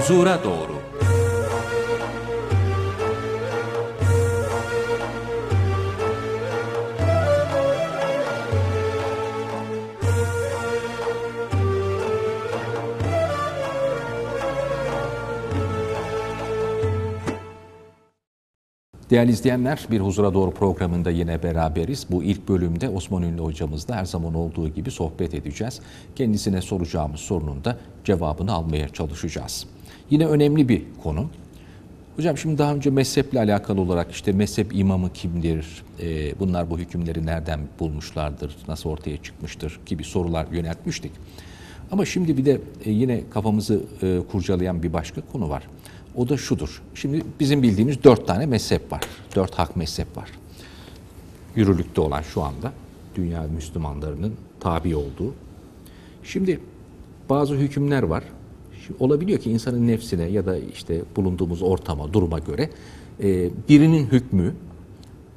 huzura doğru. Değerli izleyenler, Bir Huzura Doğru programında yine beraberiz. Bu ilk bölümde Osman Ünlü hocamızla her zaman olduğu gibi sohbet edeceğiz. Kendisine soracağımız sorunun da cevabını almaya çalışacağız. Yine önemli bir konu. Hocam şimdi daha önce mezheple alakalı olarak işte mezhep imamı kimdir, e, bunlar bu hükümleri nereden bulmuşlardır, nasıl ortaya çıkmıştır gibi sorular yöneltmiştik. Ama şimdi bir de e, yine kafamızı e, kurcalayan bir başka konu var. O da şudur. Şimdi bizim bildiğimiz dört tane mezhep var. Dört hak mezhep var. Yürürlükte olan şu anda dünya Müslümanlarının tabi olduğu. Şimdi bazı hükümler var olabiliyor ki insanın nefsine ya da işte bulunduğumuz ortama, duruma göre e, birinin hükmü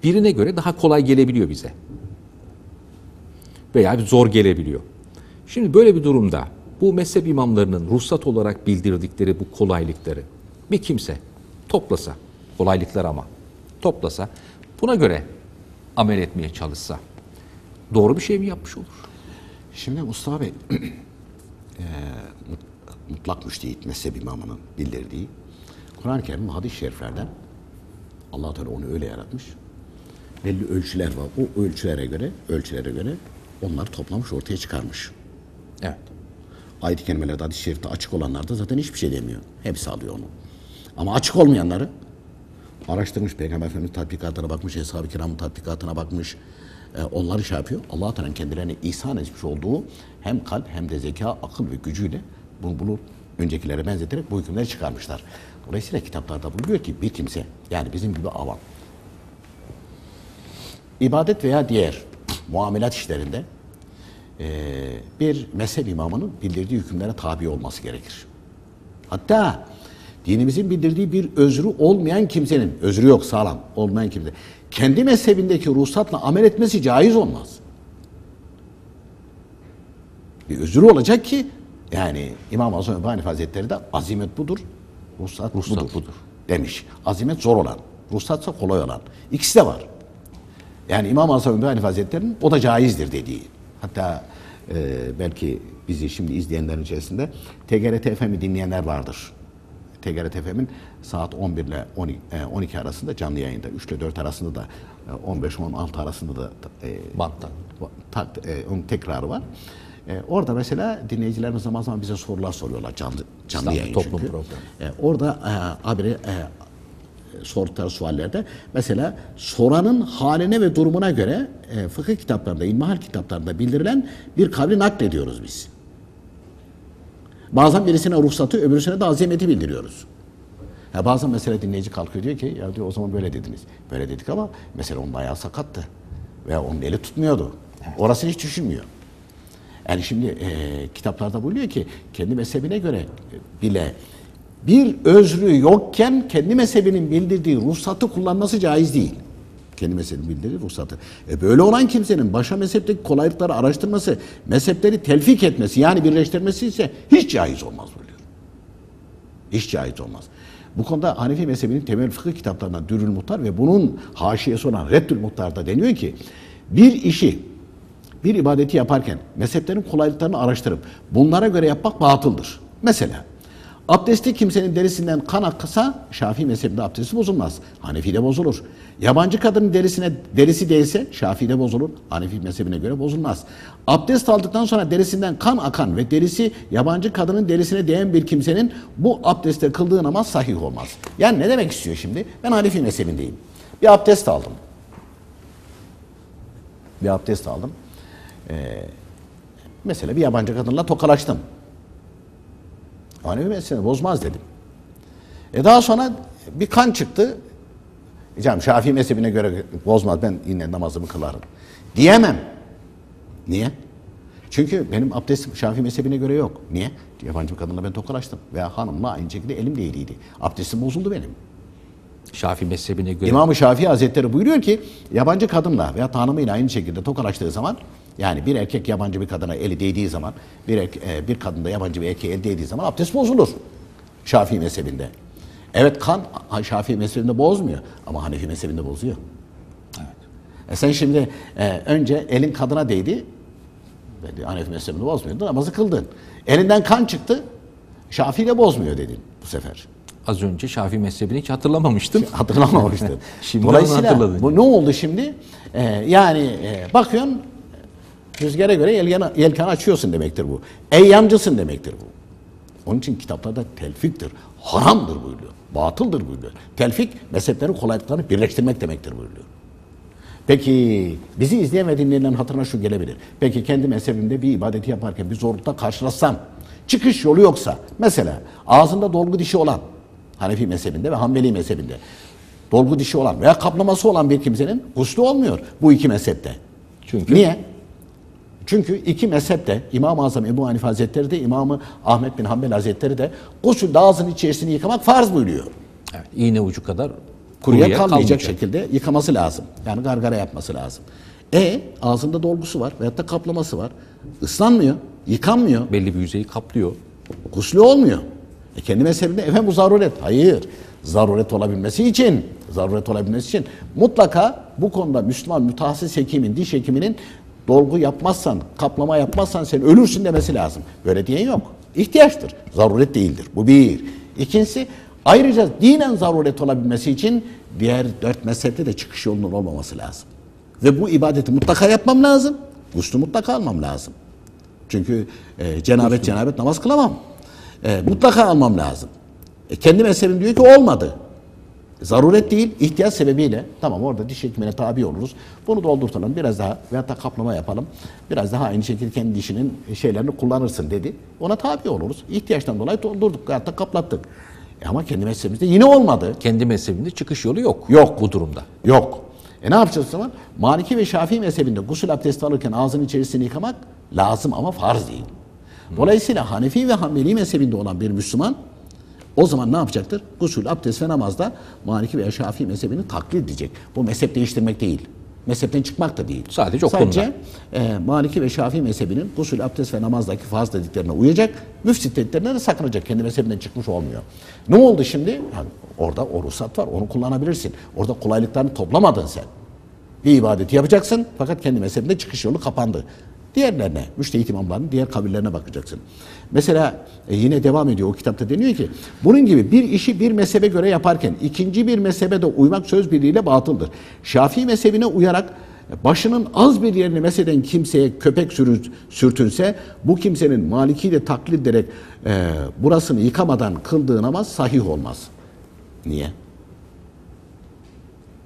birine göre daha kolay gelebiliyor bize. Veya zor gelebiliyor. Şimdi böyle bir durumda bu mezhep imamlarının ruhsat olarak bildirdikleri bu kolaylıkları bir kimse toplasa, kolaylıklar ama toplasa buna göre amel etmeye çalışsa doğru bir şey mi yapmış olur? Şimdi Mustafa Bey, e, mutlak müştehit mezhep imamının bildirdiği Kur'an-ı Kerim hadis-i şeriflerden allah Teala onu öyle yaratmış. Belli ölçüler var. O ölçülere göre, ölçülere göre onları toplamış, ortaya çıkarmış. Evet. Ayet-i kerimelerde, hadis-i şerifte açık olanlarda zaten hiçbir şey demiyor. Hepsi alıyor onu. Ama açık olmayanları araştırmış. Peygamber Efendimiz tatbikatına bakmış, Eshab-ı Kiram'ın tatbikatına bakmış. E, onları şey yapıyor. allah Teala'nın kendilerine ihsan etmiş olduğu hem kalp hem de zeka, akıl ve gücüyle bunu, bunu öncekilere benzeterek bu hükümleri çıkarmışlar. Dolayısıyla kitaplarda bulunuyor ki bir kimse yani bizim gibi avam ibadet veya diğer muamelat işlerinde e, bir mezhep imamının bildirdiği hükümlere tabi olması gerekir. Hatta dinimizin bildirdiği bir özrü olmayan kimsenin, özrü yok sağlam olmayan kimse, kendi mezhebindeki ruhsatla amel etmesi caiz olmaz. Bir özrü olacak ki yani İmam Hasan Öbani Hazretleri de azimet budur, ruhsat, ruhsat budur, budur demiş. Azimet zor olan, ruhsatsa kolay olan. İkisi de var. Yani İmam Hasan Öbani Hazretleri'nin o da caizdir dediği. Hatta e, belki bizi şimdi izleyenlerin içerisinde TGRT FM'i dinleyenler vardır. TGRT FM'in saat 11 ile 12 e, arasında canlı yayında, 3 ile 4 arasında da 15-16 arasında da e, e bantta tak, e, onun tekrarı var. E, orada mesela dinleyicilerimiz zaman zaman bize sorular soruyorlar canlı canlı İstanbul yayın toplum çünkü. Programı. E, orada e, abire e, sordukları suallerde mesela soranın haline ve durumuna göre e, fıkıh kitaplarında, ilmihal kitaplarında bildirilen bir kavli naklediyoruz biz. Bazen birisine ruhsatı, öbürsüne de azimeti bildiriyoruz. Ya bazen mesela dinleyici kalkıyor diyor ki ya diyor o zaman böyle dediniz. Böyle dedik ama mesela onun ayağı sakattı. Veya onun eli tutmuyordu. Evet. Orasını hiç düşünmüyor. Yani şimdi e, kitaplarda buluyor ki kendi mezhebine göre bile bir özrü yokken kendi mezhebinin bildirdiği ruhsatı kullanması caiz değil. Kendi mezhebinin bildirdiği ruhsatı. E böyle olan kimsenin başa mezhepteki kolaylıkları araştırması, mezhepleri telfik etmesi yani birleştirmesi ise hiç caiz olmaz buluyor. Hiç caiz olmaz. Bu konuda Hanefi mezhebinin temel fıkıh kitaplarından Dürül Muhtar ve bunun haşiyesi olan Reddül Muhtar'da deniyor ki bir işi bir ibadeti yaparken mezheplerin kolaylıklarını araştırıp bunlara göre yapmak batıldır. Mesela abdesti kimsenin derisinden kan aksa Şafii mezhebinde abdesti bozulmaz. Hanefi'de bozulur. Yabancı kadının derisine derisi değse Şafii'de bozulur. Hanefi mezhebine göre bozulmaz. Abdest aldıktan sonra derisinden kan akan ve derisi yabancı kadının derisine değen bir kimsenin bu abdeste kıldığı namaz sahih olmaz. Yani ne demek istiyor şimdi? Ben Hanefi mezhebindeyim. Bir abdest aldım. Bir abdest aldım. Ee, mesela bir yabancı kadınla tokalaştım. Hani bir mesele bozmaz dedim. E daha sonra bir kan çıktı. E, canım Şafii mezhebine göre bozmaz ben yine namazımı kılarım. Diyemem. Niye? Çünkü benim abdestim Şafii mezhebine göre yok. Niye? Yabancı bir kadınla ben tokalaştım. Veya hanımla aynı şekilde elim değiliydi. Abdestim bozuldu benim. Şafii mezhebine göre. İmam-ı Şafii Hazretleri buyuruyor ki yabancı kadınla veya hanımıyla aynı şekilde tokalaştığı zaman yani bir erkek yabancı bir kadına eli değdiği zaman, bir, erke, e, bir kadında yabancı bir erkeğe eli değdiği zaman abdest bozulur. Şafii mezhebinde. Evet kan Şafii mezhebinde bozmuyor ama Hanefi mezhebinde bozuyor. Evet. E sen şimdi e, önce elin kadına değdi, Hanefi mezhebinde bozmuyordun namazı kıldın. Elinden kan çıktı, Şafii de bozmuyor dedin bu sefer az önce Şafii mezhebini hiç hatırlamamıştım. Hatırlamamıştım. şimdi Dolayısıyla bu ne oldu şimdi? Ee, yani e, bakıyorsun Rüzgara göre yelken, yelken açıyorsun demektir bu. Eyyamcısın demektir bu. Onun için kitaplarda telfiktir. Haramdır buyuruyor. Batıldır buyuruyor. Telfik mezheplerin kolaylıklarını birleştirmek demektir buyuruyor. Peki bizi izleyen ve dinleyenlerin hatırına şu gelebilir. Peki kendi mezhebimde bir ibadeti yaparken bir zorlukla karşılaşsam, çıkış yolu yoksa, mesela ağzında dolgu dişi olan, Hanefi mezhebinde ve Hanbeli mezhebinde, dolgu dişi olan veya kaplaması olan bir kimsenin guslu olmuyor bu iki mezhepte. Çünkü Niye? Çünkü iki mezhep de İmam-ı Azam Ebu Hanife Hazretleri de İmam-ı Ahmet bin Hanbel Hazretleri de gusülde ağzının içerisini yıkamak farz buyuruyor. Evet, iğne ucu kadar kuruya, kuruya kalmayacak, kalmayacak şekilde yıkaması lazım. Yani gargara yapması lazım. E ağzında dolgusu var veyahut da kaplaması var. Islanmıyor, yıkanmıyor. Belli bir yüzeyi kaplıyor. Guslü olmuyor. E kendi mezhebinde efendim bu zaruret. Hayır. Zaruret olabilmesi için, zaruret olabilmesi için mutlaka bu konuda Müslüman mütehassıs hekimin, diş hekiminin dolgu yapmazsan, kaplama yapmazsan sen ölürsün demesi lazım. Böyle diyen yok. İhtiyaçtır. Zaruret değildir. Bu bir. İkincisi ayrıca dinen zaruret olabilmesi için diğer dört meselede de çıkış yolunun olmaması lazım. Ve bu ibadeti mutlaka yapmam lazım. Guslu mutlaka almam lazım. Çünkü e, cenabet cenabet namaz kılamam. E, mutlaka almam lazım. E, kendi mezhebim diyor ki olmadı. Zaruret değil, ihtiyaç sebebiyle tamam orada diş hekimine tabi oluruz. Bunu doldurtalım biraz daha veyahut da kaplama yapalım. Biraz daha aynı şekilde kendi dişinin şeylerini kullanırsın dedi. Ona tabi oluruz. İhtiyaçtan dolayı doldurduk veyahut da kaplattık. E ama kendi mezhebimizde yine olmadı. Kendi mezhebinde çıkış yolu yok. Yok. Bu durumda. Yok. E ne yapacağız o zaman? Maliki ve Şafii mezhebinde gusül abdesti alırken ağzının içerisini yıkamak lazım ama farz değil. Dolayısıyla Hanefi ve Hanbeli mezhebinde olan bir Müslüman o zaman ne yapacaktır? Gusül, abdest ve namazda Maliki ve Şafii mezhebini taklit edecek. Bu mezhep değiştirmek değil. Mezhepten çıkmak da değil. Sadece o Sadece e, Maliki ve Şafii mezhebinin gusül, abdest ve namazdaki farz dediklerine uyacak, müfsit dediklerine de sakınacak. Kendi mezhebinden çıkmış olmuyor. Ne oldu şimdi? Yani orada o ruhsat var, onu kullanabilirsin. Orada kolaylıklarını toplamadın sen. Bir ibadeti yapacaksın fakat kendi mezhebinde çıkış yolu kapandı. Diğerlerine, müştehit imamların diğer kavillerine bakacaksın. Mesela e, yine devam ediyor o kitapta deniyor ki bunun gibi bir işi bir mezhebe göre yaparken ikinci bir mezhebe de uymak söz birliğiyle batıldır. Şafii mezhebine uyarak başının az bir yerini mesheden kimseye köpek sürtünse bu kimsenin malikiyle taklit ederek e, burasını yıkamadan kıldığı namaz sahih olmaz. Niye?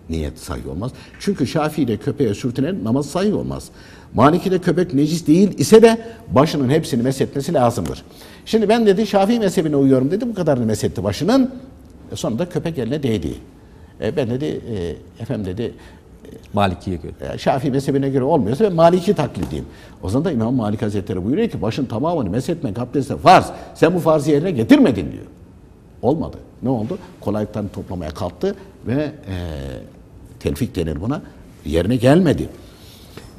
Niyet sahih olmaz. Çünkü Şafii ile köpeğe sürtünen namaz sahih olmaz. Malikide köpek necis değil ise de başının hepsini meshetmesi lazımdır. Şimdi ben dedi Şafii mezhebine uyuyorum dedi bu kadarını meshetti başının. E sonunda köpek eline değdi. E ben dedi e, efendim dedi e, Maliki'ye göre. E, Şafii mezhebine göre olmuyorsa ben Maliki taklidiyim. O zaman da İmam Malik Hazretleri buyuruyor ki başın tamamını meshetmek abdeste farz. Sen bu farzı yerine getirmedin diyor. Olmadı. Ne oldu? Kolaylıktan toplamaya kalktı ve e, telfik denir buna. Yerine gelmedi.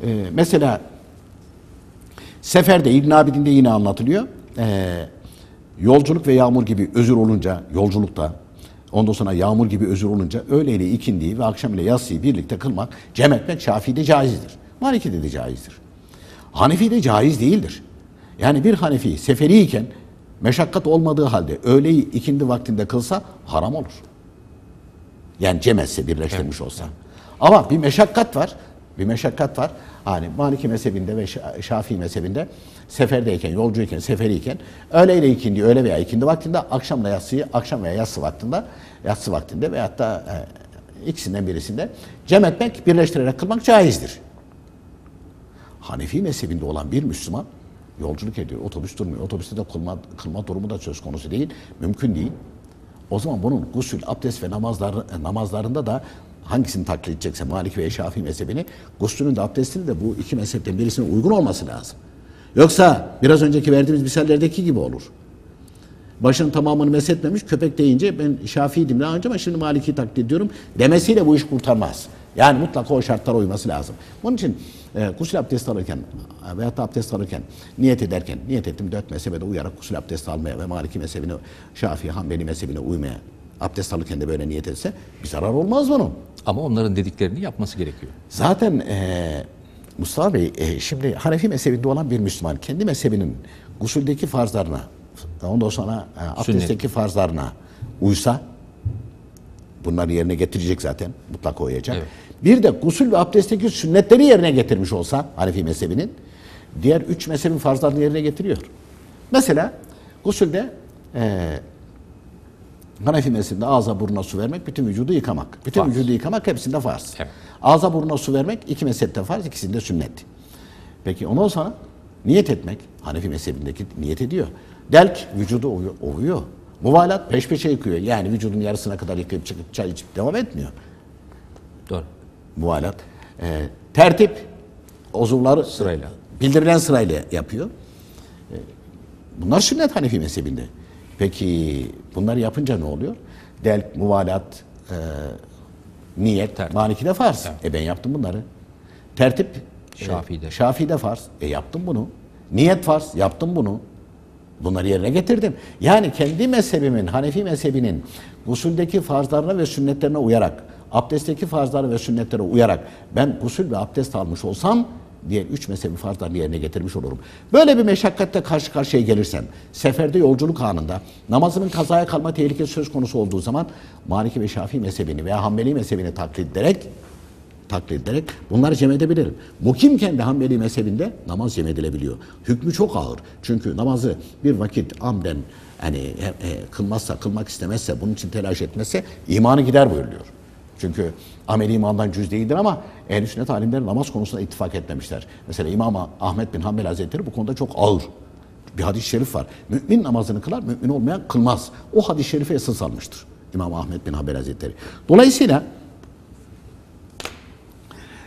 E, mesela seferde İbn Abidin'de yine anlatılıyor. E, yolculuk ve yağmur gibi özür olunca yolculukta Ondan sonra yağmur gibi özür olunca öğleyle ikindiği ve akşam ile yatsıyı birlikte kılmak, cem etmek Şafii'de caizdir. Maliki'de de caizdir. hanefi de caiz değildir. Yani bir Hanefi seferi iken meşakkat olmadığı halde öğleyi ikindi vaktinde kılsa haram olur. Yani cem etse birleştirmiş olsa. Ama bir meşakkat var bir meşakkat var. Hani Maliki mezhebinde ve Şafii mezhebinde seferdeyken, yolcuyken, seferiyken öğle ile ikindi, öğle veya ikindi vaktinde, akşamla yatsıyı, akşam veya yatsı vaktinde, yatsı vaktinde veyahut da e, ikisinden birisinde cem etmek, birleştirerek kılmak caizdir. Hanefi mezhebinde olan bir Müslüman yolculuk ediyor. Otobüs durmuyor. Otobüste de kılma, kılma durumu da söz konusu değil. Mümkün değil. O zaman bunun gusül, abdest ve namazlar, namazlarında da hangisini taklit edecekse Maliki veya Şafii mezhebini guslünün de abdestinin de bu iki mezhepten birisine uygun olması lazım. Yoksa biraz önceki verdiğimiz misallerdeki gibi olur. Başın tamamını mesetmemiş köpek deyince ben Şafii'ydim daha önce ama şimdi Maliki'yi taklit ediyorum demesiyle bu iş kurtarmaz. Yani mutlaka o şartlara uyması lazım. Onun için e, gusül abdest alırken e, veya da abdest alırken niyet ederken niyet ettim dört mezhebe de uyarak gusül abdest almaya ve Maliki mezhebine Şafii Hanbeli mezhebine uymaya abdest alırken de böyle niyet etse bir zarar olmaz bunun. Ama onların dediklerini yapması gerekiyor. Zaten e, Mustafa Bey e, şimdi Hanefi mezhebinde olan bir Müslüman kendi mezhebinin gusüldeki farzlarına ondan sonra e, abdestteki farzlarına uysa bunları yerine getirecek zaten mutlaka uyacak. Evet. Bir de gusül ve abdestteki sünnetleri yerine getirmiş olsa Hanefi mezhebinin diğer üç mezhebin farzlarını yerine getiriyor. Mesela gusülde e, Hanefi mezhebinde ağza buruna su vermek, bütün vücudu yıkamak. Bütün farz. vücudu yıkamak hepsinde farz. Evet. Ağza buruna su vermek iki mezhepte farz, ikisinde sünnet. Peki ondan sonra niyet etmek. Hanefi mezhebindeki niyet ediyor. Delk vücudu ovuyor. Muvalat peş peşe yıkıyor. Yani vücudun yarısına kadar yıkayıp çıkıp çay içip devam etmiyor. Doğru. Muvalat. E, tertip uzuvları sırayla. Bildirilen sırayla yapıyor. E, bunlar sünnet Hanefi mezhebinde. Peki bunları yapınca ne oluyor? Delk, muvalat, e, niyet, Tertip. manikide farz. Tertip. E ben yaptım bunları. Tertip, e, Şafii'de. E, Şafii'de farz. E yaptım bunu. Niyet farz. Yaptım bunu. Bunları yerine getirdim. Yani kendi mezhebimin, Hanefi mezhebinin usuldeki farzlarına ve sünnetlerine uyarak, abdestteki farzlarına ve sünnetlere uyarak ben usul ve abdest almış olsam diğer üç mezhebi farzlarını yerine getirmiş olurum. Böyle bir meşakkatte karşı karşıya gelirsem, seferde yolculuk anında namazının kazaya kalma tehlikesi söz konusu olduğu zaman Maliki ve Şafii mezhebini veya Hanbeli mezhebini taklit ederek taklit ederek bunları cem edebilirim. Mukimken de Hanbeli mezhebinde namaz cem edilebiliyor. Hükmü çok ağır. Çünkü namazı bir vakit amden yani e, e, kılmazsa, kılmak istemezse, bunun için telaş etmezse imanı gider buyuruyor. Çünkü ameli imandan cüz değildir ama ehl sünnet alimleri namaz konusunda ittifak etmemişler. Mesela İmam Ahmet bin Hanbel Hazretleri bu konuda çok ağır bir hadis-i şerif var. Mümin namazını kılar, mümin olmayan kılmaz. O hadis-i şerife esas almıştır İmam Ahmet bin Hanbel Hazretleri. Dolayısıyla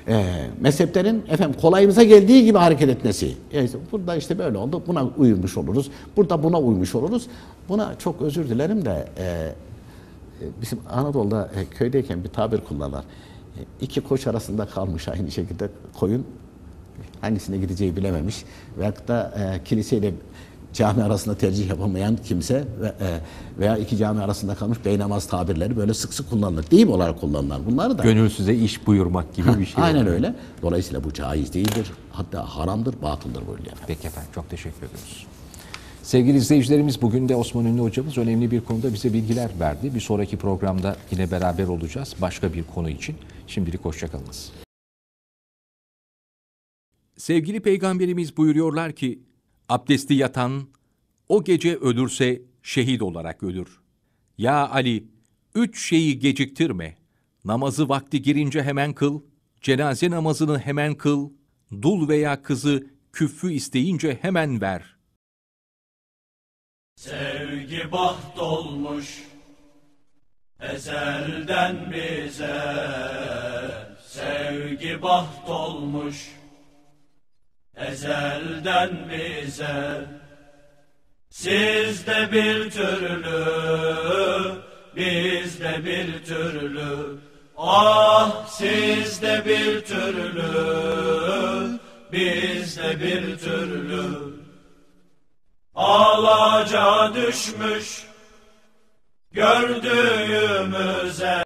e, mezheplerin efendim kolayımıza geldiği gibi hareket etmesi. E işte burada işte böyle oldu. Buna uymuş oluruz. Burada buna uymuş oluruz. Buna çok özür dilerim de e, ee, bizim Anadolu'da e, köydeyken bir tabir kullanırlar. E, iki koç arasında kalmış aynı şekilde koyun hangisine gideceği bilememiş. Veyahut da e, kiliseyle cami arasında tercih yapamayan kimse ve, e, veya iki cami arasında kalmış beynamaz tabirleri böyle sık sık kullanılır. Deyim olarak kullanılır bunlar da. Gönül iş buyurmak gibi bir şey. Aynen öyle. Dolayısıyla bu caiz değildir. Hatta haramdır, batıldır buyuruyor efendim. Peki efendim çok teşekkür ediyoruz. Sevgili izleyicilerimiz bugün de Osman Ünlü hocamız önemli bir konuda bize bilgiler verdi. Bir sonraki programda yine beraber olacağız başka bir konu için. Şimdilik hoşçakalınız. Sevgili peygamberimiz buyuruyorlar ki, abdesti yatan o gece ölürse şehit olarak ölür. Ya Ali, üç şeyi geciktirme. Namazı vakti girince hemen kıl, cenaze namazını hemen kıl, dul veya kızı küffü isteyince hemen ver. Sevgi baht olmuş ezelden bize Sevgi baht olmuş ezelden bize Sizde bir türlü bizde bir türlü Ah sizde bir türlü bizde bir türlü Alaca düşmüş gördüğümüze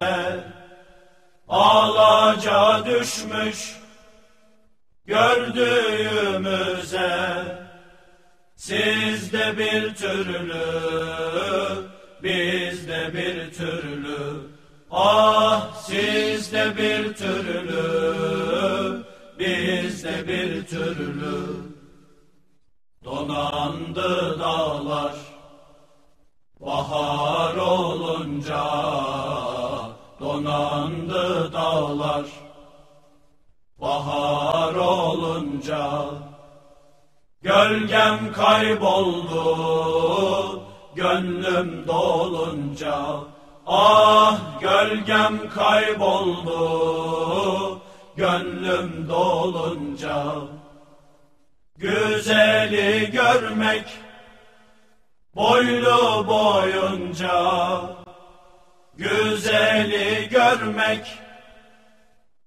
Alaca düşmüş gördüğümüze de bir türlü biz de bir türlü Ah siz de bir türlü biz de bir türlü Donandı dağlar Bahar olunca Donandı dağlar Bahar olunca Gölgem kayboldu Gönlüm dolunca Ah gölgem kayboldu Gönlüm dolunca Güzeli görmek boylu boyunca Güzeli görmek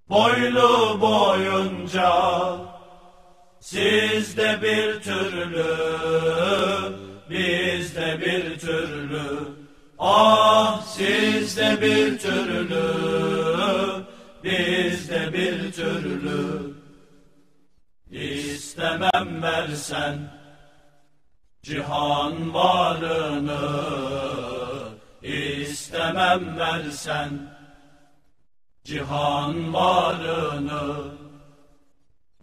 boylu boyunca Sizde bir türlü bizde bir türlü Ah sizde bir türlü bizde bir türlü istemem versen Cihan varını istemem versen Cihan varını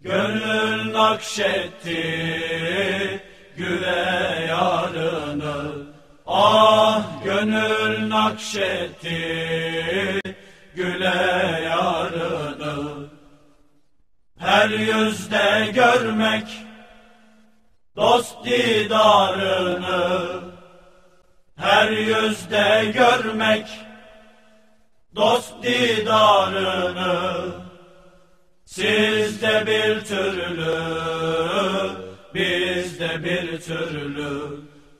Gönül nakşetti güle yarını Ah gönül nakşetti güle yarını her yüzde görmek Dost didarını her yüzde görmek Dost didarını Sizde bir türlü Bizde bir türlü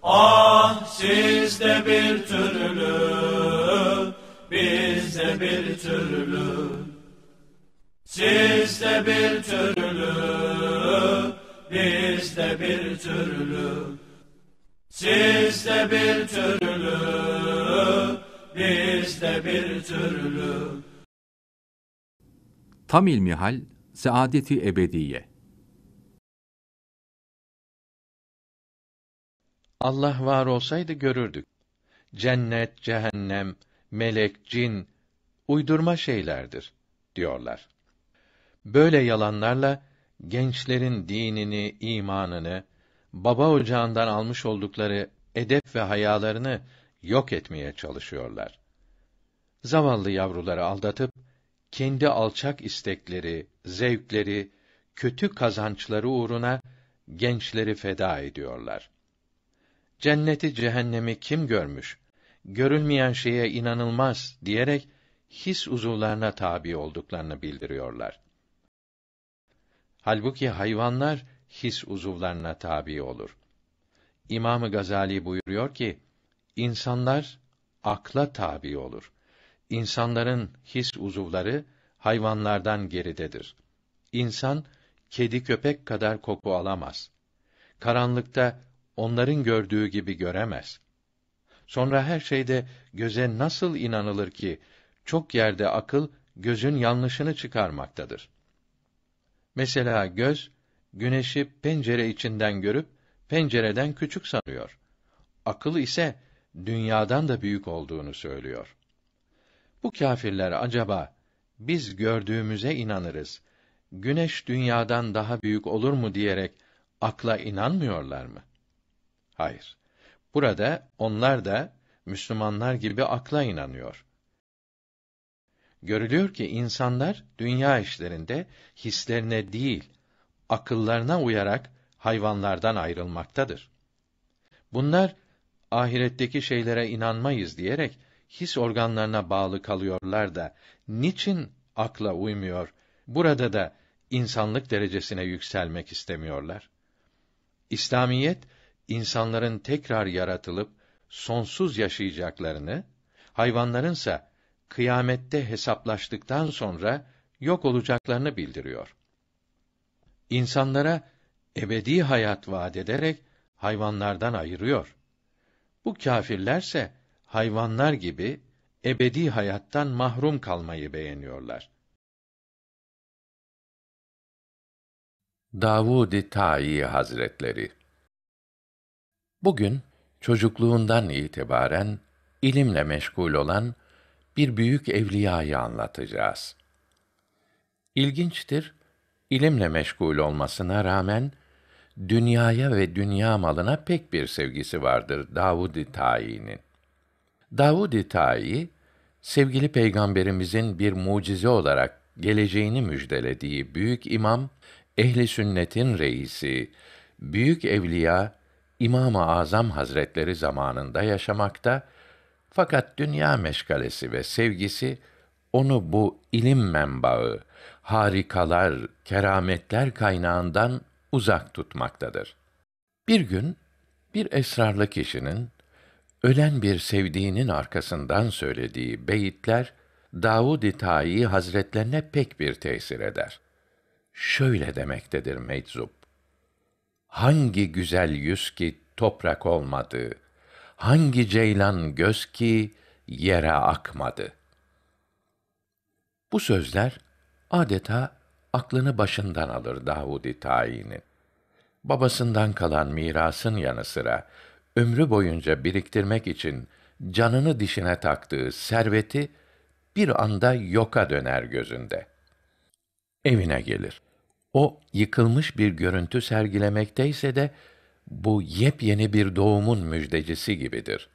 Ah sizde bir türlü Bizde bir türlü Sizde bir türlü, bizde bir türlü. Sizde bir türlü, bizde bir türlü. Tam ilmihal, saadeti ebediye. Allah var olsaydı görürdük. Cennet, cehennem, melek, cin uydurma şeylerdir diyorlar. Böyle yalanlarla gençlerin dinini, imanını, baba ocağından almış oldukları edep ve hayalarını yok etmeye çalışıyorlar. Zavallı yavruları aldatıp kendi alçak istekleri, zevkleri, kötü kazançları uğruna gençleri feda ediyorlar. Cenneti cehennemi kim görmüş? Görülmeyen şeye inanılmaz diyerek his uzuvlarına tabi olduklarını bildiriyorlar. Halbuki hayvanlar his uzuvlarına tabi olur. İmam Gazali buyuruyor ki insanlar akla tabi olur. İnsanların his uzuvları hayvanlardan geridedir. İnsan kedi köpek kadar koku alamaz. Karanlıkta onların gördüğü gibi göremez. Sonra her şeyde göze nasıl inanılır ki çok yerde akıl gözün yanlışını çıkarmaktadır. Mesela göz, güneşi pencere içinden görüp, pencereden küçük sanıyor. Akıl ise, dünyadan da büyük olduğunu söylüyor. Bu kâfirler acaba, biz gördüğümüze inanırız, güneş dünyadan daha büyük olur mu diyerek, akla inanmıyorlar mı? Hayır. Burada onlar da Müslümanlar gibi akla inanıyor. Görülüyor ki insanlar dünya işlerinde hislerine değil, akıllarına uyarak hayvanlardan ayrılmaktadır. Bunlar ahiretteki şeylere inanmayız diyerek his organlarına bağlı kalıyorlar da niçin akla uymuyor? Burada da insanlık derecesine yükselmek istemiyorlar. İslamiyet insanların tekrar yaratılıp sonsuz yaşayacaklarını, hayvanlarınsa kıyamette hesaplaştıktan sonra yok olacaklarını bildiriyor. İnsanlara ebedi hayat vaat ederek hayvanlardan ayırıyor. Bu kâfirlerse hayvanlar gibi ebedi hayattan mahrum kalmayı beğeniyorlar. Davud-i Tayi Hazretleri Bugün çocukluğundan itibaren ilimle meşgul olan bir büyük evliyayı anlatacağız. İlginçtir, ilimle meşgul olmasına rağmen, dünyaya ve dünya malına pek bir sevgisi vardır Davud-i Tâi'nin. Davud-i Tâi, sevgili Peygamberimizin bir mucize olarak geleceğini müjdelediği büyük imam, ehli sünnetin reisi, büyük evliya İmam-ı Azam Hazretleri zamanında yaşamakta fakat dünya meşgalesi ve sevgisi onu bu ilim menbaı, harikalar, kerametler kaynağından uzak tutmaktadır. Bir gün bir esrarlı kişinin ölen bir sevdiğinin arkasından söylediği beyitler Davud-i Tayi Hazretlerine pek bir tesir eder. Şöyle demektedir meczup. Hangi güzel yüz ki toprak olmadı, hangi ceylan göz ki yere akmadı? Bu sözler adeta aklını başından alır Davud-i Tayin'in. Babasından kalan mirasın yanı sıra ömrü boyunca biriktirmek için canını dişine taktığı serveti bir anda yoka döner gözünde. Evine gelir. O yıkılmış bir görüntü sergilemekteyse de bu yepyeni bir doğumun müjdecisi gibidir.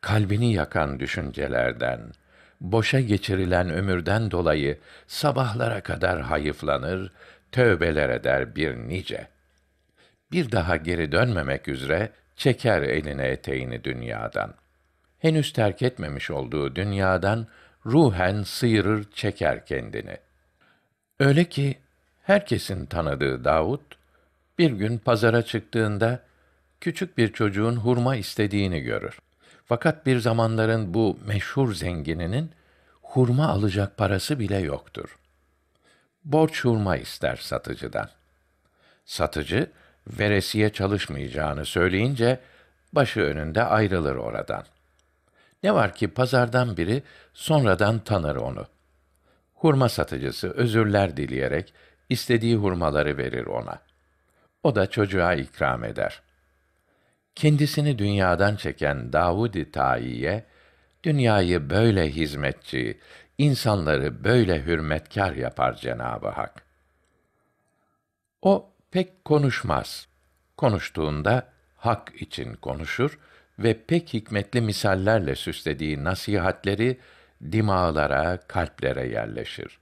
Kalbini yakan düşüncelerden, boşa geçirilen ömürden dolayı sabahlara kadar hayıflanır, tövbeler eder bir nice. Bir daha geri dönmemek üzere çeker eline eteğini dünyadan. Henüz terk etmemiş olduğu dünyadan ruhen sıyırır çeker kendini. Öyle ki herkesin tanıdığı Davud bir gün pazara çıktığında küçük bir çocuğun hurma istediğini görür. Fakat bir zamanların bu meşhur zengininin hurma alacak parası bile yoktur. Borç hurma ister satıcıdan. Satıcı veresiye çalışmayacağını söyleyince başı önünde ayrılır oradan. Ne var ki pazardan biri sonradan tanır onu. Hurma satıcısı özürler dileyerek istediği hurmaları verir ona.'' O da çocuğa ikram eder. Kendisini dünyadan çeken Davud-i Tâi'ye, dünyayı böyle hizmetçi, insanları böyle hürmetkar yapar Cenab-ı Hak. O pek konuşmaz. Konuştuğunda hak için konuşur ve pek hikmetli misallerle süslediği nasihatleri dimağlara, kalplere yerleşir.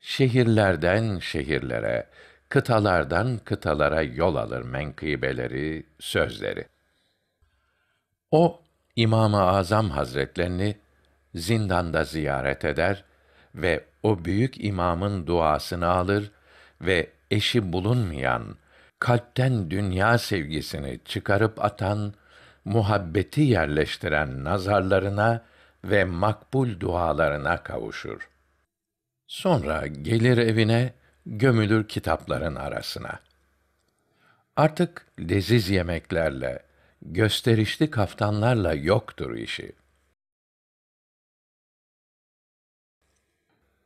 Şehirlerden şehirlere, kıtalardan kıtalara yol alır menkıbeleri, sözleri. O, İmam-ı Azam Hazretlerini zindanda ziyaret eder ve o büyük imamın duasını alır ve eşi bulunmayan, kalpten dünya sevgisini çıkarıp atan, muhabbeti yerleştiren nazarlarına ve makbul dualarına kavuşur. Sonra gelir evine gömülür kitapların arasına. Artık leziz yemeklerle, gösterişli kaftanlarla yoktur işi.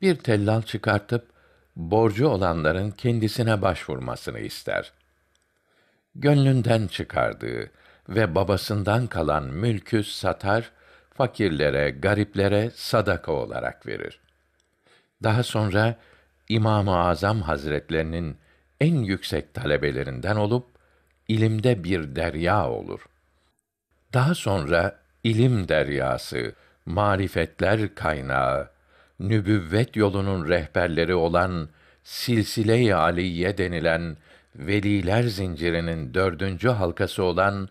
Bir tellal çıkartıp borcu olanların kendisine başvurmasını ister. Gönlünden çıkardığı ve babasından kalan mülkü satar, fakirlere, gariplere sadaka olarak verir. Daha sonra İmam-ı Azam Hazretlerinin en yüksek talebelerinden olup ilimde bir derya olur. Daha sonra ilim deryası, marifetler kaynağı, nübüvvet yolunun rehberleri olan silsile-i aliye denilen veliler zincirinin dördüncü halkası olan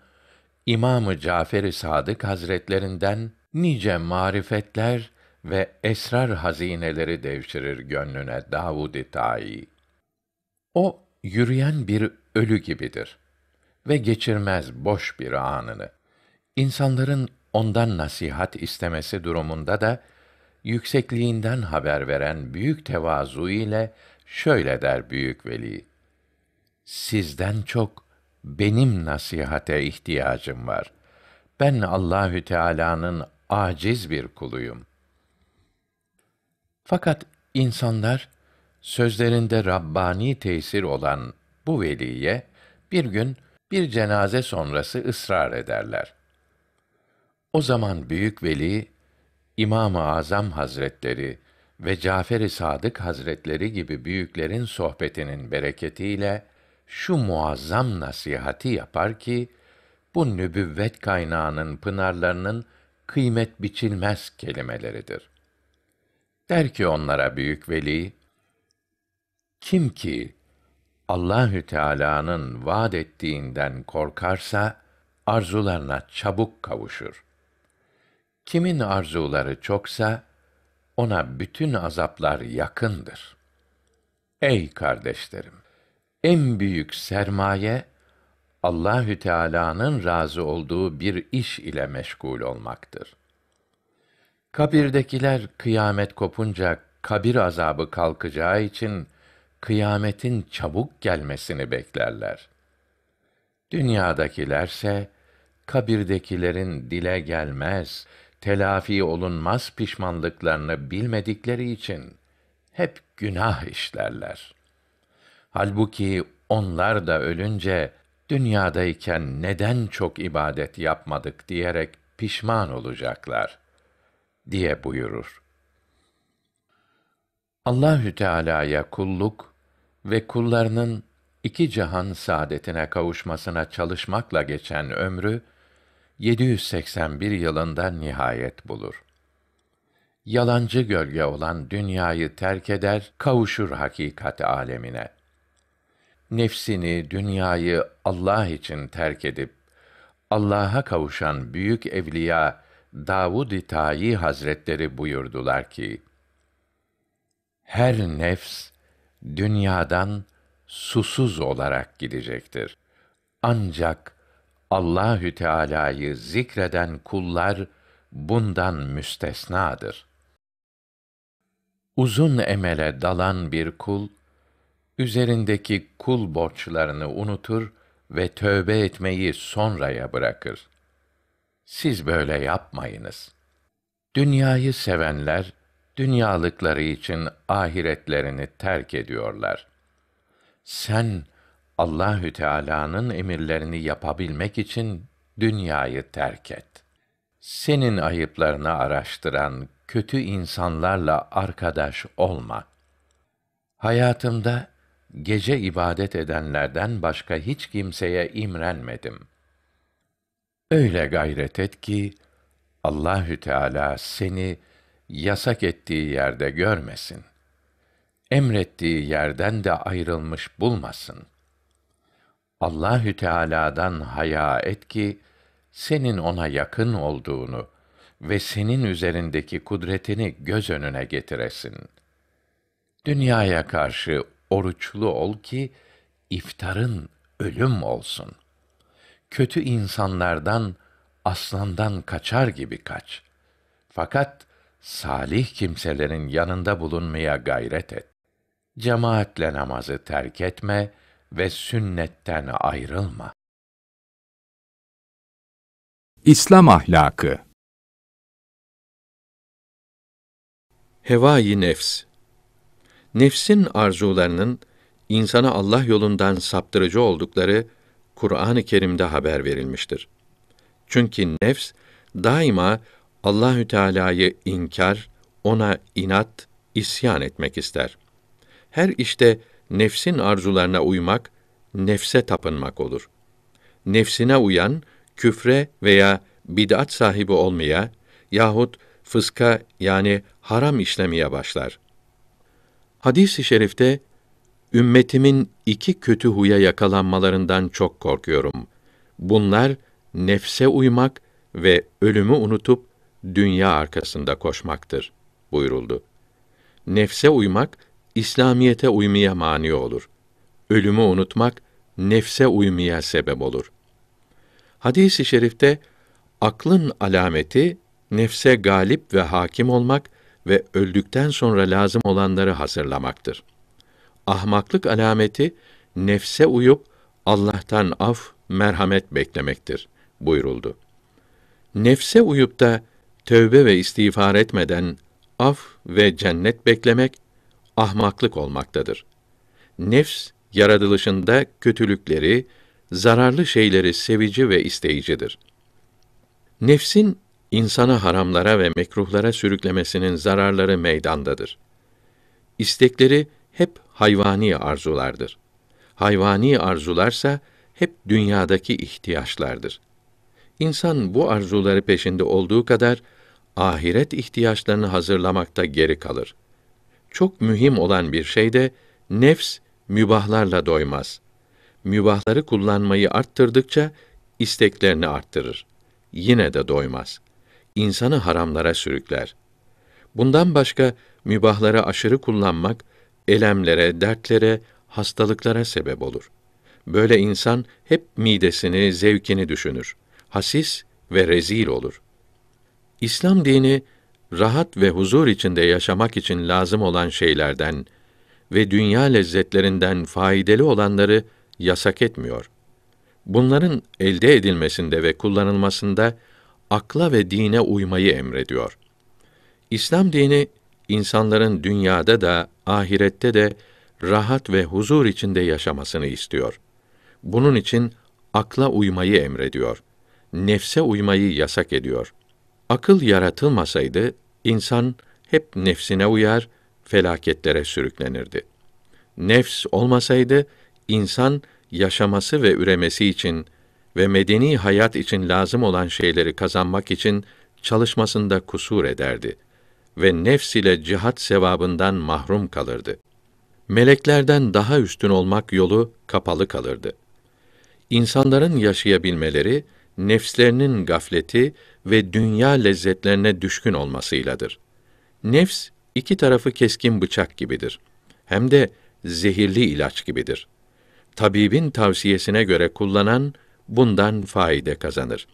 İmam-ı Cafer-i Sadık Hazretlerinden nice marifetler ve esrar hazineleri devşirir gönlüne Davud-i Tayi. O yürüyen bir ölü gibidir ve geçirmez boş bir anını. İnsanların ondan nasihat istemesi durumunda da yüksekliğinden haber veren büyük tevazu ile şöyle der büyük veli: Sizden çok benim nasihate ihtiyacım var. Ben Allahü Teala'nın aciz bir kuluyum.'' Fakat insanlar sözlerinde Rabbani tesir olan bu veliye bir gün bir cenaze sonrası ısrar ederler. O zaman büyük veli İmam-ı Azam Hazretleri ve Cafer-i Sadık Hazretleri gibi büyüklerin sohbetinin bereketiyle şu muazzam nasihati yapar ki bu nübüvvet kaynağının pınarlarının kıymet biçilmez kelimeleridir. Der ki onlara büyük veli, kim ki Allahü Teala'nın vaad ettiğinden korkarsa arzularına çabuk kavuşur. Kimin arzuları çoksa ona bütün azaplar yakındır. Ey kardeşlerim, en büyük sermaye Allahü Teala'nın razı olduğu bir iş ile meşgul olmaktır. Kabirdekiler kıyamet kopunca kabir azabı kalkacağı için kıyametin çabuk gelmesini beklerler. Dünyadakilerse kabirdekilerin dile gelmez, telafi olunmaz pişmanlıklarını bilmedikleri için hep günah işlerler. Halbuki onlar da ölünce dünyadayken neden çok ibadet yapmadık diyerek pişman olacaklar diye buyurur. Allahü Teala'ya kulluk ve kullarının iki cihan saadetine kavuşmasına çalışmakla geçen ömrü 781 yılında nihayet bulur. Yalancı gölge olan dünyayı terk eder, kavuşur hakikat alemine. Nefsini, dünyayı Allah için terk edip Allah'a kavuşan büyük evliya Davud-i Tayi Hazretleri buyurdular ki, Her nefs, dünyadan susuz olarak gidecektir. Ancak Allahü Teala'yı zikreden kullar bundan müstesnadır. Uzun emele dalan bir kul üzerindeki kul borçlarını unutur ve tövbe etmeyi sonraya bırakır siz böyle yapmayınız. Dünyayı sevenler, dünyalıkları için ahiretlerini terk ediyorlar. Sen Allahü Teala'nın emirlerini yapabilmek için dünyayı terk et. Senin ayıplarını araştıran kötü insanlarla arkadaş olma. Hayatımda gece ibadet edenlerden başka hiç kimseye imrenmedim.'' Öyle gayret et ki Allahü Teala seni yasak ettiği yerde görmesin. Emrettiği yerden de ayrılmış bulmasın. Allahü Teala'dan haya et ki senin ona yakın olduğunu ve senin üzerindeki kudretini göz önüne getiresin. Dünyaya karşı oruçlu ol ki iftarın ölüm olsun.'' kötü insanlardan, aslandan kaçar gibi kaç. Fakat salih kimselerin yanında bulunmaya gayret et. Cemaatle namazı terk etme ve sünnetten ayrılma. İslam ahlakı Hevai nefs Nefsin arzularının insana Allah yolundan saptırıcı oldukları Kur'an-ı Kerim'de haber verilmiştir. Çünkü nefs daima Allahü Teala'yı inkar, ona inat, isyan etmek ister. Her işte nefsin arzularına uymak, nefse tapınmak olur. Nefsine uyan küfre veya bid'at sahibi olmaya yahut fıska yani haram işlemeye başlar. Hadis-i şerifte Ümmetimin iki kötü huya yakalanmalarından çok korkuyorum. Bunlar nefse uymak ve ölümü unutup dünya arkasında koşmaktır buyuruldu. Nefse uymak İslamiyete uymaya mani olur. Ölümü unutmak nefse uymaya sebep olur. Hadis-i şerifte aklın alameti nefse galip ve hakim olmak ve öldükten sonra lazım olanları hazırlamaktır ahmaklık alameti nefse uyup Allah'tan af, merhamet beklemektir buyuruldu. Nefse uyup da tövbe ve istiğfar etmeden af ve cennet beklemek ahmaklık olmaktadır. Nefs yaratılışında kötülükleri, zararlı şeyleri sevici ve isteyicidir. Nefsin insanı haramlara ve mekruhlara sürüklemesinin zararları meydandadır. İstekleri hep hayvani arzulardır. Hayvani arzularsa hep dünyadaki ihtiyaçlardır. İnsan bu arzuları peşinde olduğu kadar ahiret ihtiyaçlarını hazırlamakta geri kalır. Çok mühim olan bir şey de nefs mübahlarla doymaz. Mübahları kullanmayı arttırdıkça isteklerini arttırır. Yine de doymaz. İnsanı haramlara sürükler. Bundan başka mübahları aşırı kullanmak elemlere, dertlere, hastalıklara sebep olur. Böyle insan hep midesini, zevkini düşünür. Hasis ve rezil olur. İslam dini rahat ve huzur içinde yaşamak için lazım olan şeylerden ve dünya lezzetlerinden faydalı olanları yasak etmiyor. Bunların elde edilmesinde ve kullanılmasında akla ve dine uymayı emrediyor. İslam dini insanların dünyada da ahirette de rahat ve huzur içinde yaşamasını istiyor. Bunun için akla uymayı emrediyor. Nefse uymayı yasak ediyor. Akıl yaratılmasaydı insan hep nefsine uyar, felaketlere sürüklenirdi. Nefs olmasaydı insan yaşaması ve üremesi için ve medeni hayat için lazım olan şeyleri kazanmak için çalışmasında kusur ederdi ve nefs ile cihat sevabından mahrum kalırdı. Meleklerden daha üstün olmak yolu kapalı kalırdı. İnsanların yaşayabilmeleri nefslerinin gafleti ve dünya lezzetlerine düşkün olmasıyladır. Nefs iki tarafı keskin bıçak gibidir. Hem de zehirli ilaç gibidir. Tabibin tavsiyesine göre kullanan bundan faide kazanır.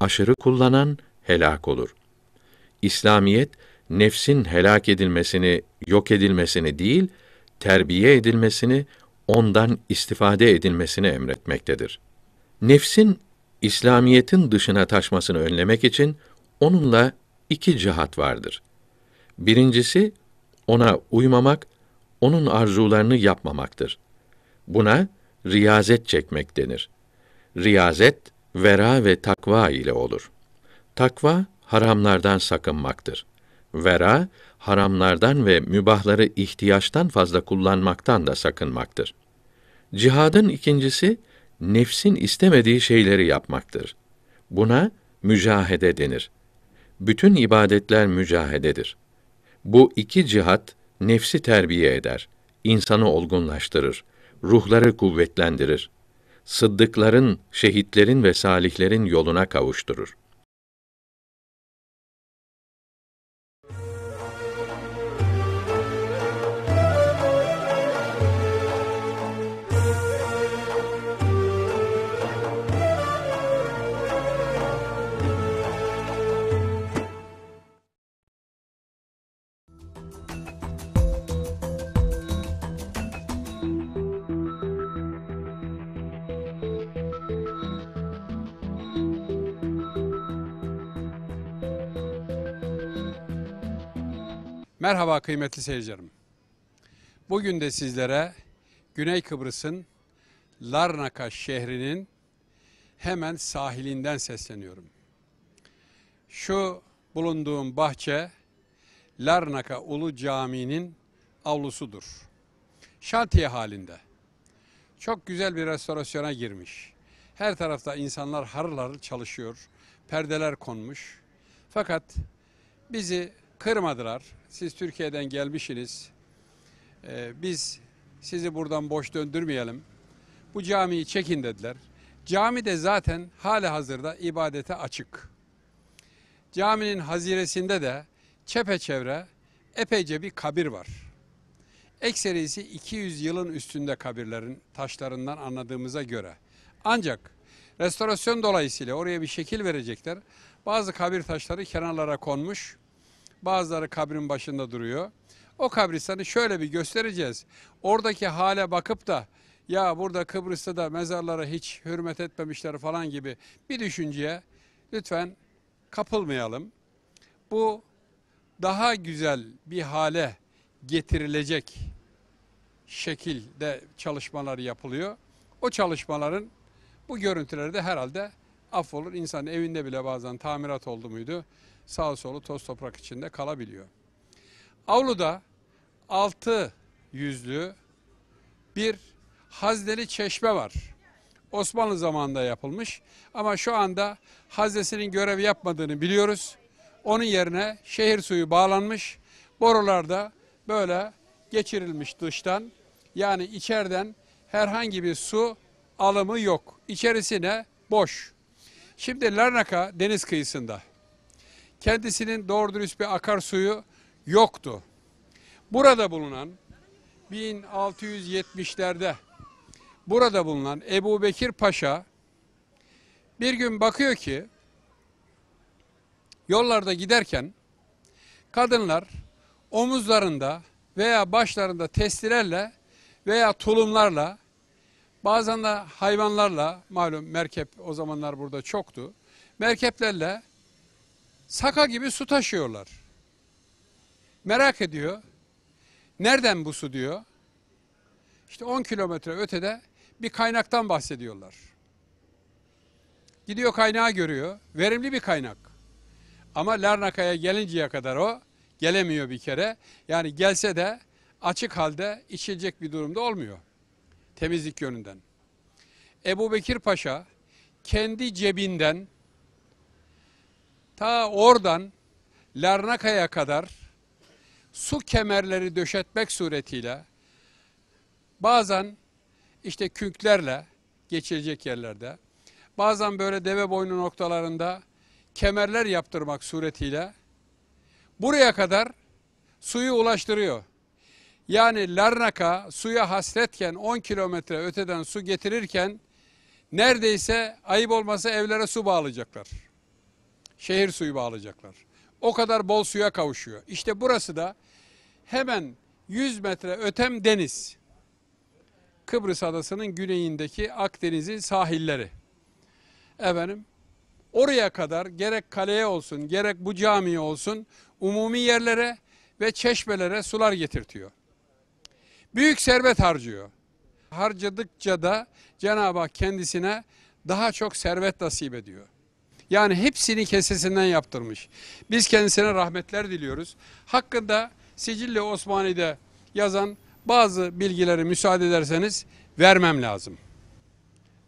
Aşırı kullanan helak olur. İslamiyet nefsin helak edilmesini, yok edilmesini değil, terbiye edilmesini, ondan istifade edilmesini emretmektedir. Nefsin İslamiyetin dışına taşmasını önlemek için onunla iki cihat vardır. Birincisi ona uymamak, onun arzularını yapmamaktır. Buna riyazet çekmek denir. Riyazet vera ve takva ile olur. Takva haramlardan sakınmaktır vera, haramlardan ve mübahları ihtiyaçtan fazla kullanmaktan da sakınmaktır. Cihadın ikincisi, nefsin istemediği şeyleri yapmaktır. Buna mücahede denir. Bütün ibadetler mücahededir. Bu iki cihat, nefsi terbiye eder, insanı olgunlaştırır, ruhları kuvvetlendirir. Sıddıkların, şehitlerin ve salihlerin yoluna kavuşturur. Merhaba kıymetli seyircilerim. Bugün de sizlere Güney Kıbrıs'ın Larnaka şehrinin hemen sahilinden sesleniyorum. Şu bulunduğum bahçe Larnaka Ulu Camii'nin avlusudur. Şantiye halinde. Çok güzel bir restorasyona girmiş. Her tarafta insanlar harıl harıl çalışıyor. Perdeler konmuş. Fakat bizi kırmadılar. Siz Türkiye'den gelmişsiniz. Ee, biz sizi buradan boş döndürmeyelim. Bu camiyi çekin dediler. Cami de zaten hali hazırda ibadete açık. Caminin haziresinde de çepeçevre epeyce bir kabir var. Ekserisi 200 yılın üstünde kabirlerin taşlarından anladığımıza göre. Ancak restorasyon dolayısıyla oraya bir şekil verecekler. Bazı kabir taşları kenarlara konmuş. Bazıları kabrin başında duruyor. O kabristanı şöyle bir göstereceğiz. Oradaki hale bakıp da ya burada Kıbrıs'ta da mezarlara hiç hürmet etmemişler falan gibi bir düşünceye lütfen kapılmayalım. Bu daha güzel bir hale getirilecek şekilde çalışmalar yapılıyor. O çalışmaların bu görüntüleri de herhalde affolur. İnsanın evinde bile bazen tamirat oldu muydu? sağ solu toz toprak içinde kalabiliyor. Avluda altı yüzlü bir hazneli çeşme var. Osmanlı zamanında yapılmış ama şu anda haznesinin görev yapmadığını biliyoruz. Onun yerine şehir suyu bağlanmış. Borularda böyle geçirilmiş dıştan yani içeriden herhangi bir su alımı yok. İçerisine boş. Şimdi Larnaka deniz kıyısında kendisinin doğru dürüst bir akarsuyu yoktu. Burada bulunan 1670'lerde burada bulunan Ebu Bekir Paşa bir gün bakıyor ki yollarda giderken kadınlar omuzlarında veya başlarında testilerle veya tulumlarla bazen de hayvanlarla malum merkep o zamanlar burada çoktu merkeplerle Saka gibi su taşıyorlar. Merak ediyor. Nereden bu su diyor. İşte 10 kilometre ötede bir kaynaktan bahsediyorlar. Gidiyor kaynağı görüyor. Verimli bir kaynak. Ama Larnaka'ya gelinceye kadar o gelemiyor bir kere. Yani gelse de açık halde içilecek bir durumda olmuyor. Temizlik yönünden. Ebu Bekir Paşa kendi cebinden Ta oradan Larnaka'ya kadar su kemerleri döşetmek suretiyle bazen işte künklerle geçilecek yerlerde bazen böyle deve boynu noktalarında kemerler yaptırmak suretiyle buraya kadar suyu ulaştırıyor. Yani Larnaka suya hasretken 10 kilometre öteden su getirirken neredeyse ayıp olmasa evlere su bağlayacaklar şehir suyu bağlayacaklar. O kadar bol suya kavuşuyor. İşte burası da hemen 100 metre ötem deniz. Kıbrıs adasının güneyindeki Akdeniz'in sahilleri. Efendim oraya kadar gerek kaleye olsun gerek bu camiye olsun umumi yerlere ve çeşmelere sular getirtiyor. Büyük servet harcıyor. Harcadıkça da Cenab-ı Hak kendisine daha çok servet nasip ediyor. Yani hepsini kesesinden yaptırmış. Biz kendisine rahmetler diliyoruz. Hakkında Sicilya Osmani'de yazan bazı bilgileri müsaade ederseniz vermem lazım.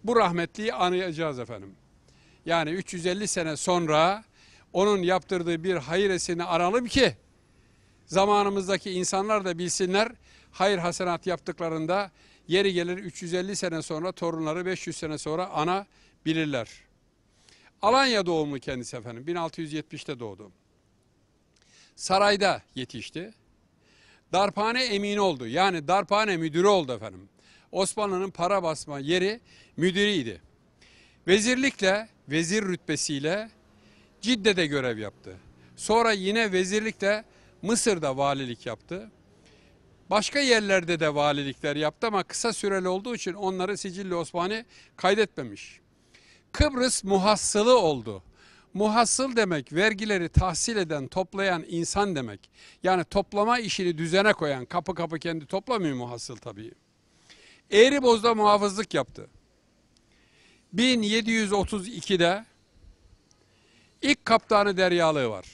Bu rahmetliyi anayacağız efendim. Yani 350 sene sonra onun yaptırdığı bir hayır esini aralım ki zamanımızdaki insanlar da bilsinler hayır hasenat yaptıklarında yeri gelir 350 sene sonra torunları 500 sene sonra ana bilirler. Alanya doğumlu kendisi efendim. 1670'te doğdu. Sarayda yetişti. Darphane emin oldu. Yani darphane müdürü oldu efendim. Osmanlı'nın para basma yeri müdürüydi. Vezirlikle, vezir rütbesiyle Cidde'de görev yaptı. Sonra yine vezirlikle Mısır'da valilik yaptı. Başka yerlerde de valilikler yaptı ama kısa süreli olduğu için onları Sicilya Osmanlı kaydetmemiş. Kıbrıs muhassılı oldu. Muhassıl demek vergileri tahsil eden, toplayan insan demek. Yani toplama işini düzene koyan, kapı kapı kendi toplamıyor muhassıl tabii. Eğriboz'da muhafızlık yaptı. 1732'de ilk kaptanı deryalığı var.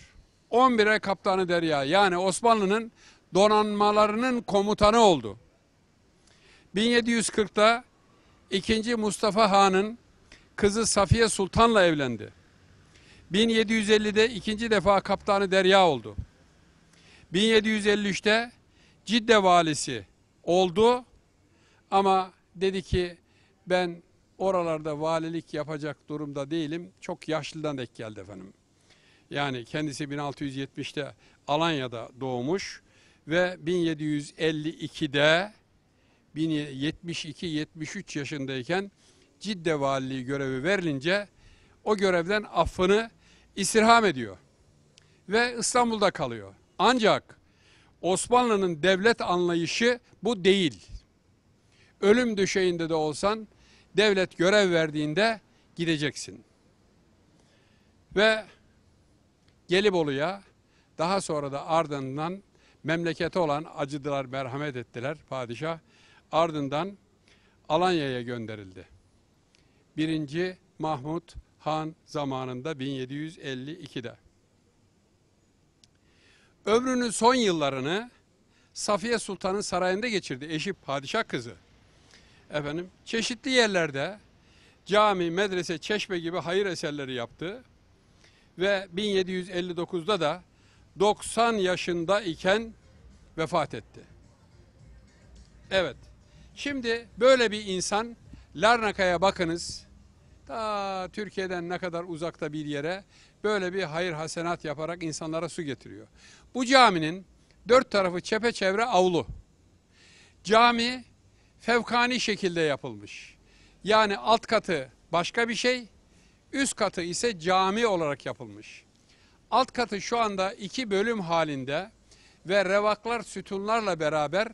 11'e kaptanı derya yani Osmanlı'nın donanmalarının komutanı oldu. 1740'da 2. Mustafa Han'ın kızı Safiye Sultan'la evlendi. 1750'de ikinci defa kaptanı derya oldu. 1753'te Cidde valisi oldu ama dedi ki ben oralarda valilik yapacak durumda değilim. Çok yaşlıdan ek geldi efendim. Yani kendisi 1670'te Alanya'da doğmuş ve 1752'de 72-73 yaşındayken Cidde valiliği görevi verilince o görevden affını istirham ediyor. Ve İstanbul'da kalıyor. Ancak Osmanlı'nın devlet anlayışı bu değil. Ölüm döşeğinde de olsan devlet görev verdiğinde gideceksin. Ve Gelibolu'ya daha sonra da ardından memleketi olan acıdılar merhamet ettiler padişah. Ardından Alanya'ya gönderildi. Birinci Mahmut Han zamanında 1752'de. Ömrünün son yıllarını Safiye Sultan'ın sarayında geçirdi. Eşi padişah kızı. Efendim çeşitli yerlerde cami, medrese, çeşme gibi hayır eserleri yaptı. Ve 1759'da da 90 yaşında iken vefat etti. Evet. Şimdi böyle bir insan Larnaka'ya bakınız. Ta Türkiye'den ne kadar uzakta bir yere böyle bir hayır hasenat yaparak insanlara su getiriyor. Bu caminin dört tarafı çepeçevre avlu. Cami fevkani şekilde yapılmış. Yani alt katı başka bir şey, üst katı ise cami olarak yapılmış. Alt katı şu anda iki bölüm halinde ve revaklar sütunlarla beraber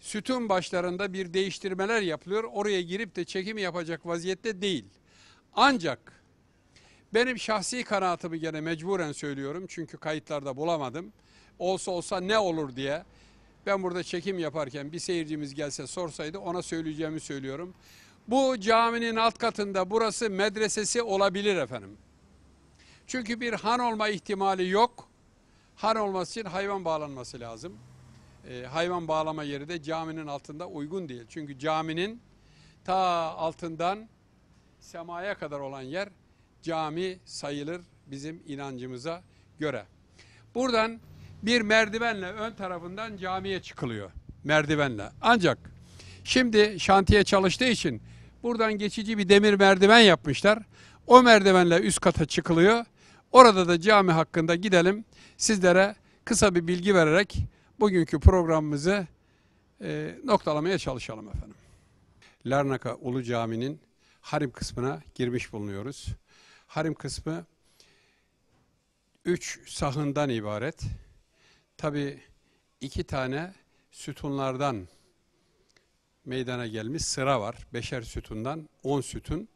sütun başlarında bir değiştirmeler yapılıyor. Oraya girip de çekim yapacak vaziyette değil. Ancak benim şahsi kanaatımı gene mecburen söylüyorum. Çünkü kayıtlarda bulamadım. Olsa olsa ne olur diye. Ben burada çekim yaparken bir seyircimiz gelse sorsaydı ona söyleyeceğimi söylüyorum. Bu caminin alt katında burası medresesi olabilir efendim. Çünkü bir han olma ihtimali yok. Han olması için hayvan bağlanması lazım e, hayvan bağlama yeri de caminin altında uygun değil. Çünkü caminin ta altından semaya kadar olan yer cami sayılır bizim inancımıza göre. Buradan bir merdivenle ön tarafından camiye çıkılıyor. Merdivenle. Ancak şimdi şantiye çalıştığı için buradan geçici bir demir merdiven yapmışlar. O merdivenle üst kata çıkılıyor. Orada da cami hakkında gidelim sizlere kısa bir bilgi vererek bugünkü programımızı e, noktalamaya çalışalım efendim. Larnaka Ulu Caminin harim kısmına girmiş bulunuyoruz. Harim kısmı üç sahından ibaret. Tabi iki tane sütunlardan meydana gelmiş sıra var. Beşer sütundan on sütun.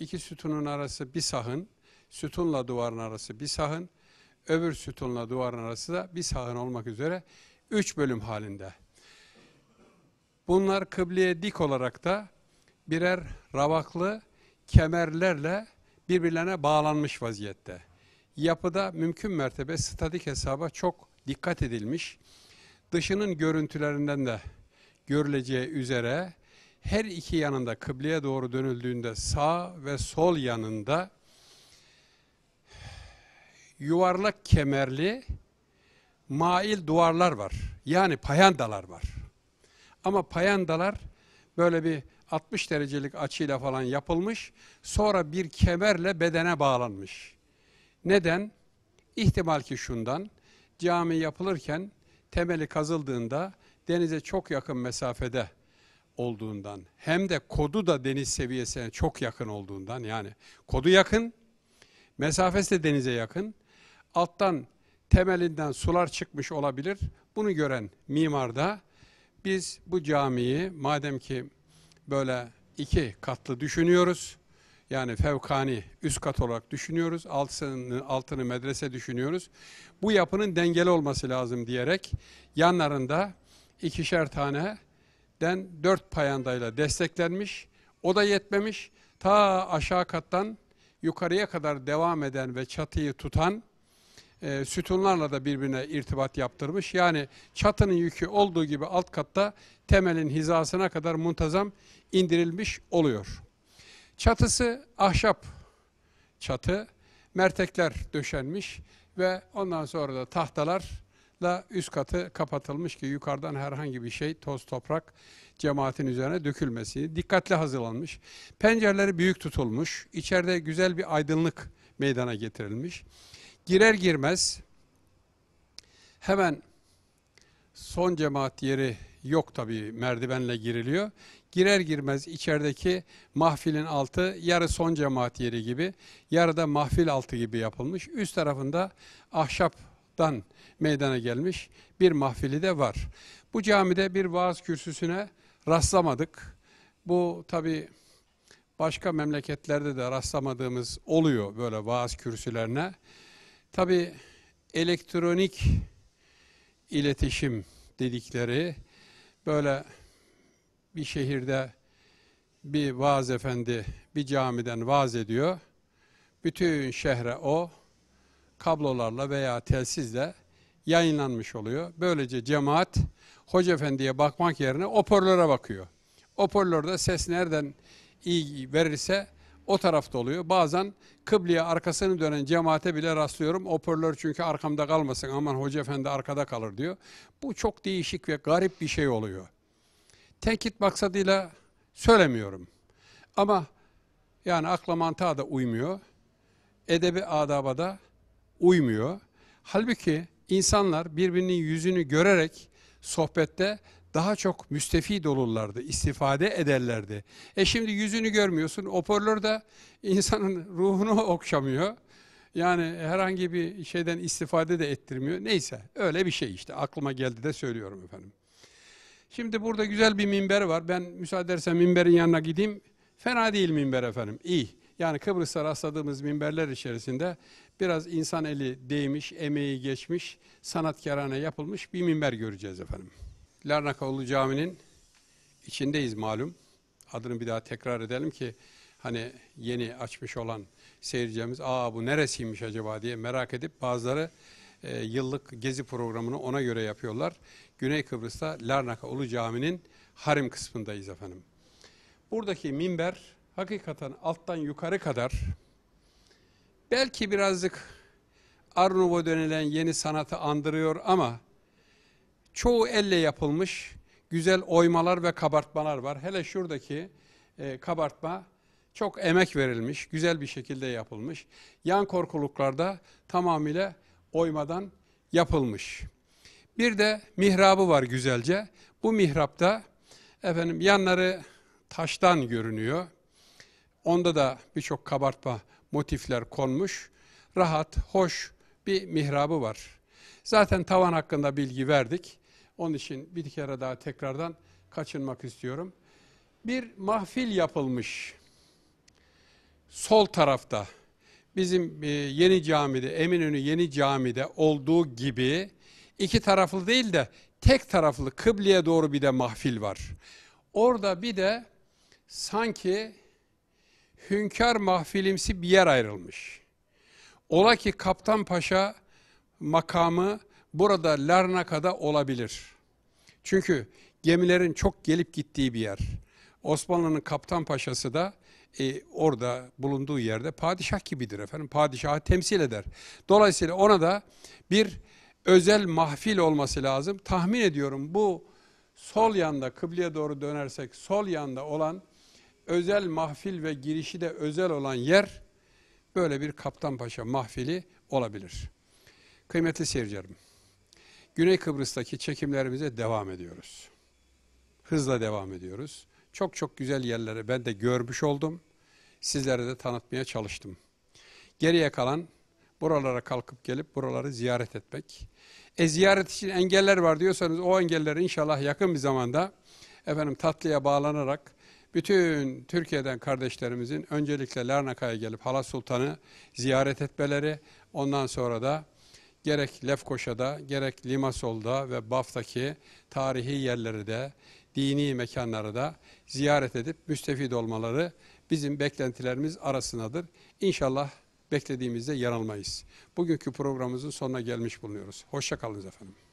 İki sütunun arası bir sahın, sütunla duvarın arası bir sahın, öbür sütunla duvarın arası da bir sahın olmak üzere Üç bölüm halinde. Bunlar kıbleye dik olarak da birer ravaklı kemerlerle birbirlerine bağlanmış vaziyette. Yapıda mümkün mertebe statik hesaba çok dikkat edilmiş. Dışının görüntülerinden de görüleceği üzere her iki yanında kıbleye doğru dönüldüğünde sağ ve sol yanında yuvarlak kemerli mail duvarlar var. Yani payandalar var. Ama payandalar böyle bir 60 derecelik açıyla falan yapılmış. Sonra bir kemerle bedene bağlanmış. Neden? İhtimal ki şundan. Cami yapılırken temeli kazıldığında denize çok yakın mesafede olduğundan hem de kodu da deniz seviyesine çok yakın olduğundan yani kodu yakın mesafesi de denize yakın alttan temelinden sular çıkmış olabilir. Bunu gören mimar da biz bu camiyi madem ki böyle iki katlı düşünüyoruz. Yani fevkani üst kat olarak düşünüyoruz. Altını, altını medrese düşünüyoruz. Bu yapının dengeli olması lazım diyerek yanlarında ikişer tane den dört payandayla desteklenmiş. O da yetmemiş. Ta aşağı kattan yukarıya kadar devam eden ve çatıyı tutan e, sütunlarla da birbirine irtibat yaptırmış. Yani çatının yükü olduğu gibi alt katta temelin hizasına kadar muntazam indirilmiş oluyor. Çatısı ahşap çatı, mertekler döşenmiş ve ondan sonra da tahtalarla üst katı kapatılmış ki yukarıdan herhangi bir şey toz toprak cemaatin üzerine dökülmesi. Dikkatli hazırlanmış. Pencereleri büyük tutulmuş. İçeride güzel bir aydınlık meydana getirilmiş. Girer girmez hemen son cemaat yeri yok tabi merdivenle giriliyor. Girer girmez içerideki mahfilin altı yarı son cemaat yeri gibi, yarı da mahfil altı gibi yapılmış. Üst tarafında ahşaptan meydana gelmiş bir mahfili de var. Bu camide bir vaaz kürsüsüne rastlamadık. Bu tabi başka memleketlerde de rastlamadığımız oluyor böyle vaaz kürsülerine. Tabi elektronik iletişim dedikleri böyle bir şehirde bir vaaz efendi bir camiden vaaz ediyor. Bütün şehre o kablolarla veya telsizle yayınlanmış oluyor. Böylece cemaat hoca efendiye bakmak yerine hoparlöre bakıyor. Hoparlörde ses nereden iyi verirse o tarafta oluyor. Bazen kıbleye arkasını dönen cemaate bile rastlıyorum. Hoparlör çünkü arkamda kalmasın aman hoca efendi arkada kalır diyor. Bu çok değişik ve garip bir şey oluyor. Tenkit maksadıyla söylemiyorum. Ama yani akla mantığa da uymuyor. Edebi adaba da uymuyor. Halbuki insanlar birbirinin yüzünü görerek sohbette daha çok müstefid olurlardı, istifade ederlerdi. E şimdi yüzünü görmüyorsun, hoparlör de insanın ruhunu okşamıyor. Yani herhangi bir şeyden istifade de ettirmiyor. Neyse öyle bir şey işte aklıma geldi de söylüyorum efendim. Şimdi burada güzel bir minber var. Ben müsaade edersen minberin yanına gideyim. Fena değil minber efendim. İyi. Yani Kıbrıs'ta rastladığımız minberler içerisinde biraz insan eli değmiş, emeği geçmiş, sanatkarane yapılmış bir minber göreceğiz efendim. Larnaka Ulu Caminin içindeyiz malum. Adını bir daha tekrar edelim ki hani yeni açmış olan seyircimiz aa bu neresiymiş acaba diye merak edip bazıları e, yıllık gezi programını ona göre yapıyorlar. Güney Kıbrıs'ta Larnaka Ulu Caminin harim kısmındayız efendim. Buradaki minber hakikaten alttan yukarı kadar belki birazcık Arnavo denilen yeni sanatı andırıyor ama Çoğu elle yapılmış güzel oymalar ve kabartmalar var. Hele şuradaki e, kabartma çok emek verilmiş, güzel bir şekilde yapılmış. Yan korkuluklarda tamamıyla oymadan yapılmış. Bir de mihrabı var güzelce. Bu mihrapta efendim yanları taştan görünüyor. Onda da birçok kabartma motifler konmuş. Rahat, hoş bir mihrabı var. Zaten tavan hakkında bilgi verdik. Onun için bir kere daha tekrardan kaçınmak istiyorum. Bir mahfil yapılmış sol tarafta bizim e, yeni camide Eminönü yeni camide olduğu gibi iki taraflı değil de tek taraflı kıbleye doğru bir de mahfil var. Orada bir de sanki hünkâr mahfilimsi bir yer ayrılmış. Ola ki Kaptan Paşa makamı burada Larnaka'da olabilir. Çünkü gemilerin çok gelip gittiği bir yer. Osmanlı'nın kaptan paşası da e, orada bulunduğu yerde padişah gibidir efendim. Padişahı temsil eder. Dolayısıyla ona da bir özel mahfil olması lazım. Tahmin ediyorum bu sol yanda kıbleye doğru dönersek sol yanda olan özel mahfil ve girişi de özel olan yer böyle bir Kaptan Paşa mahfili olabilir. Kıymetli seyircilerim. Güney Kıbrıs'taki çekimlerimize devam ediyoruz. Hızla devam ediyoruz. Çok çok güzel yerleri ben de görmüş oldum. Sizlere de tanıtmaya çalıştım. Geriye kalan buralara kalkıp gelip buraları ziyaret etmek. E ziyaret için engeller var diyorsanız o engelleri inşallah yakın bir zamanda efendim tatlıya bağlanarak bütün Türkiye'den kardeşlerimizin öncelikle Larnaka'ya gelip Hala Sultan'ı ziyaret etmeleri, ondan sonra da gerek Lefkoşa'da, gerek Limasol'da ve Baf'taki tarihi yerleri de, dini mekanları da ziyaret edip müstefid olmaları bizim beklentilerimiz arasındadır. İnşallah beklediğimizde yanılmayız. Bugünkü programımızın sonuna gelmiş bulunuyoruz. Hoşçakalınız efendim.